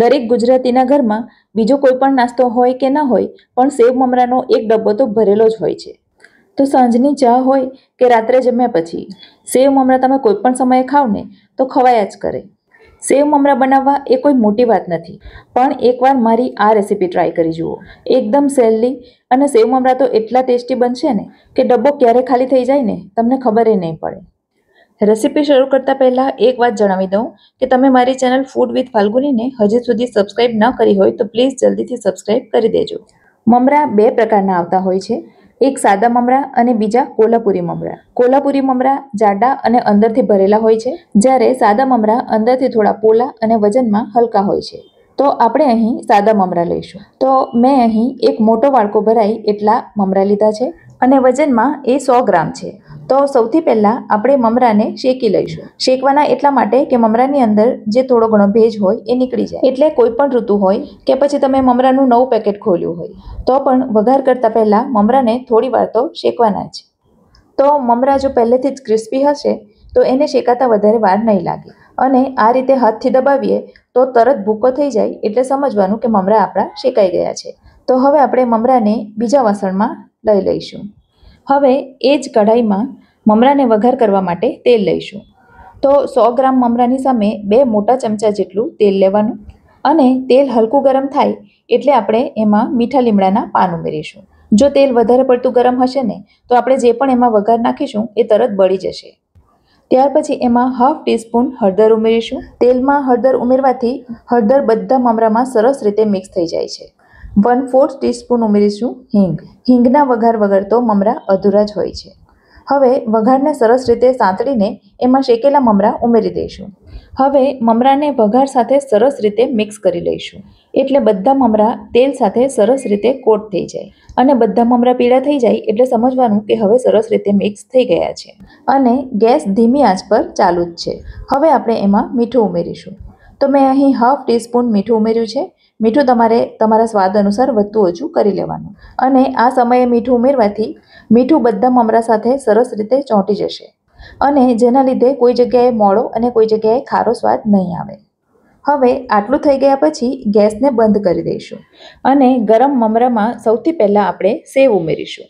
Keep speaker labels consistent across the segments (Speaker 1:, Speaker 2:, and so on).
Speaker 1: દરેક ગુજરાતીના ઘરમાં બીજો કોઈ પણ નાસ્તો હોય કે ન હોય પણ સેવ મમરાનો એક ડબ્બો તો ભરેલો જ હોય છે તો સાંજની ચા હોય કે રાત્રે જમ્યા પછી સેવ મમરા તમે કોઈ પણ સમયે ખાવ ને તો ખવાયા જ કરે સેવ મમરા બનાવવા એ કોઈ મોટી વાત નથી પણ એકવાર મારી આ રેસીપી ટ્રાય કરી જુઓ એકદમ સહેલી અને સેવ મમરા તો એટલા ટેસ્ટી બનશે ને કે ડબ્બો ક્યારે ખાલી થઈ જાય ને તમને ખબર નહીં પડે રેસીપી શરૂ કરતાં પહેલાં એક વાત જણાવી દઉં કે તમે મારી ચેનલ ફૂડ વિથ ફાલ્ગુનીને હજી સુધી સબસ્ક્રાઈબ ન કરી હોય તો પ્લીઝ જલ્દીથી સબસ્ક્રાઇબ કરી દેજો મમરા બે પ્રકારના આવતા હોય છે એક સાદા મમરા અને બીજા કોલ્હાપુરી મમરા કોલ્હાપુરી મમરા જાડા અને અંદરથી ભરેલા હોય છે જ્યારે સાદા મમરા અંદરથી થોડા પોલા અને વજનમાં હલકા હોય છે તો આપણે અહીં સાદા મમરા લઈશું તો મેં અહીં એક મોટો વાળકો ભરાય એટલા મમરા લીધા છે અને વજનમાં એ સો ગ્રામ છે તો સૌથી પહેલાં આપણે મમરાને શેકી લઈશું શેકવાના એટલા માટે કે મમરાની અંદર જે થોડો ઘણો ભેજ હોય એ નીકળી જાય એટલે કોઈ પણ ઋતુ હોય કે પછી તમે મમરાનું નવું પેકેટ ખોલ્યું હોય તો પણ વઘાર કરતાં પહેલાં મમરાને થોડી વાર તો શેકવાના છે તો મમરા જો પહેલેથી જ ક્રિસ્પી હશે તો એને શેકાતા વધારે વાર નહીં લાગે અને આ રીતે હાથથી દબાવીએ તો તરત ભૂકો થઈ જાય એટલે સમજવાનું કે મમરા આપણા શેકાઈ ગયા છે તો હવે આપણે મમરાને બીજા વાસણમાં લઈ લઈશું હવે એ જ કઢાઈમાં મમરાને વઘાર કરવા માટે તેલ લઈશું તો સો ગ્રામ મમરાની સામે બે મોટા ચમચા જેટલું તેલ લેવાનું અને તેલ હલકું ગરમ થાય એટલે આપણે એમાં મીઠા લીમડાના પાન ઉમેરીશું જો તેલ વધારે પડતું ગરમ હશે ને તો આપણે જે પણ એમાં વઘાર નાખીશું એ તરત બળી જશે ત્યાર પછી એમાં હાફ ટીસ્પૂન હળદર ઉમેરીશું તેલમાં હળદર ઉમેરવાથી હળદર બધા મમરામાં સરસ રીતે મિક્સ થઈ જાય છે વન ફોર્થ ટીસ્પૂન ઉમેરીશું હિંગ હિંગના વઘાર વગર તો મમરા અધૂરા જ હોય છે હવે વઘારને સરસ રીતે સાંતળીને એમાં શેકેલા મમરા ઉમેરી દઈશું હવે મમરાને વઘાર સાથે સરસ રીતે મિક્સ કરી લઈશું એટલે બધા મમરા તેલ સાથે સરસ રીતે કોટ થઈ જાય અને બધા મમરા પીળા થઈ જાય એટલે સમજવાનું કે હવે સરસ રીતે મિક્સ થઈ ગયા છે અને ગેસ ધીમી આંચ પર ચાલુ જ છે હવે આપણે એમાં મીઠું ઉમેરીશું તો મેં અહીં હાફ ટીસ્પૂન મીઠું ઉમેર્યું છે મીઠું તમારે તમારા સ્વાદ અનુસાર વધતું ઓછું કરી લેવાનું અને આ સમયે મીઠું ઉમેરવાથી મીઠું બધા મમરા સાથે સરસ રીતે ચોંટી જશે અને જેના લીધે કોઈ જગ્યાએ મોળો અને કોઈ જગ્યાએ ખારો સ્વાદ નહીં આવે હવે આટલું થઈ ગયા પછી ગેસને બંધ કરી દઈશું અને ગરમ મમરામાં સૌથી પહેલાં આપણે સેવ ઉમેરીશું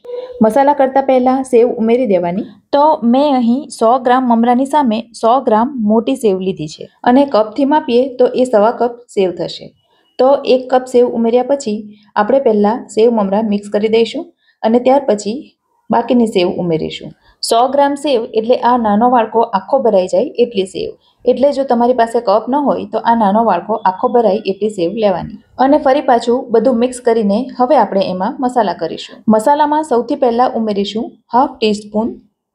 Speaker 1: મસાલા કરતાં પહેલાં સેવ ઉમેરી દેવાની તો મેં અહીં સો ગ્રામ મમરાની સામે સો ગ્રામ મોટી સેવ લીધી છે અને કપથી માપીએ તો એ સવા કપ સેવ થશે તો એક કપ સેવ ઉમેર્યા પછી આપણે પહેલાં સેવ મમરા મિક્સ કરી દઈશું અને ત્યાર પછી બાકીની સેવ ઉમેરીશું સો ગ્રામ સેવ એટલે આ નાનો વાળકો આખો ભરાઈ જાય એટલી સેવ એટલે જો તમારી પાસે કપ ન હોય તો આ નાનો વાળકો આખો ભરાય એટલી સેવ લેવાની અને ફરી પાછું બધું મિક્સ કરીને હવે આપણે એમાં મસાલા કરીશું મસાલામાં સૌથી પહેલાં ઉમેરીશું હાફ ટીસ્પૂન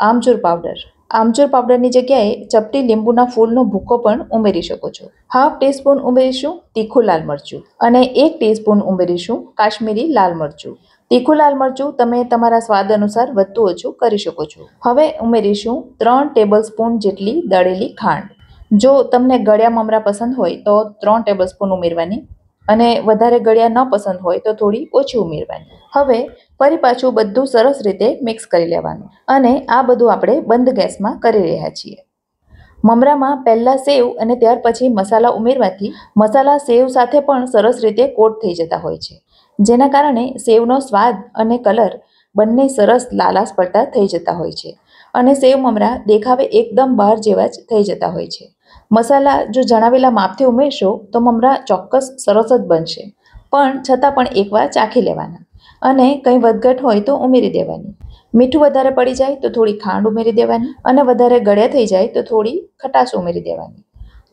Speaker 1: આમચૂર પાવડર આમચૂર પાવડરની જગ્યાએ ચપટી લીંબુના ફૂલનો ભૂકો પણ ઉમેરી શકો છો હાફ ટીસ્પૂન ઉમેરીશું તીખું લાલ મરચું અને એક ટીસ્પૂન ઉમેરીશું કાશ્મીરી લાલ મરચું તીખું લાલ મરચું તમે તમારા સ્વાદ અનુસાર વધતું ઓછું કરી શકો છો હવે ઉમેરીશું ત્રણ ટેબલ સ્પૂન જેટલી દળેલી ખાંડ જો તમને ગળ્યા મમરા પસંદ હોય તો ત્રણ ટેબલ સ્પૂન ઉમેરવાની અને વધારે ગળ્યા ન પસંદ હોય તો થોડી ઓછી ઉમેરવાની હવે ફરી પાછું બધું સરસ રીતે મિક્સ કરી લેવાનું અને આ બધું આપણે બંધ ગેસમાં કરી રહ્યા છીએ મમરામાં પહેલાં સેવ અને ત્યાર પછી મસાલા ઉમેરવાથી મસાલા સેવ સાથે પણ સરસ રીતે કોટ થઈ જતા હોય છે જેના કારણે સેવનો સ્વાદ અને કલર બંને સરસ લાલાસ પડતા થઈ જતા હોય છે અને સેવ મમરા દેખાવે એકદમ બહાર જેવા જ થઈ જતા હોય છે મસાલા જો જણાવેલા માપથી ઉમેરશો તો મમરા ચોક્કસ સરસ જ બનશે પણ છતાં પણ એકવાર ચાખી લેવાના અને કંઈ વધઘટ હોય તો ઉમેરી દેવાની મીઠું વધારે પડી જાય તો થોડી ખાંડ ઉમેરી દેવાની અને વધારે ગળ્યા થઈ જાય તો થોડી ખટાશ ઉમેરી દેવાની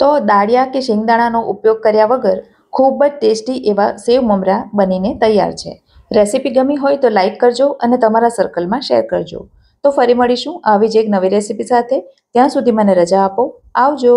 Speaker 1: તો દાળિયા કે શેંગદાણાનો ઉપયોગ કર્યા વગર ખૂબ જ ટેસ્ટી એવા સેવ મમરા બનીને તૈયાર છે રેસીપી ગમી હોય તો લાઈક કરજો અને તમારા સર્કલમાં શેર કરજો તો ફરી મળીશું આવી જ એક નવી રેસીપી સાથે ત્યાં સુધી મને રજા આપો આવજો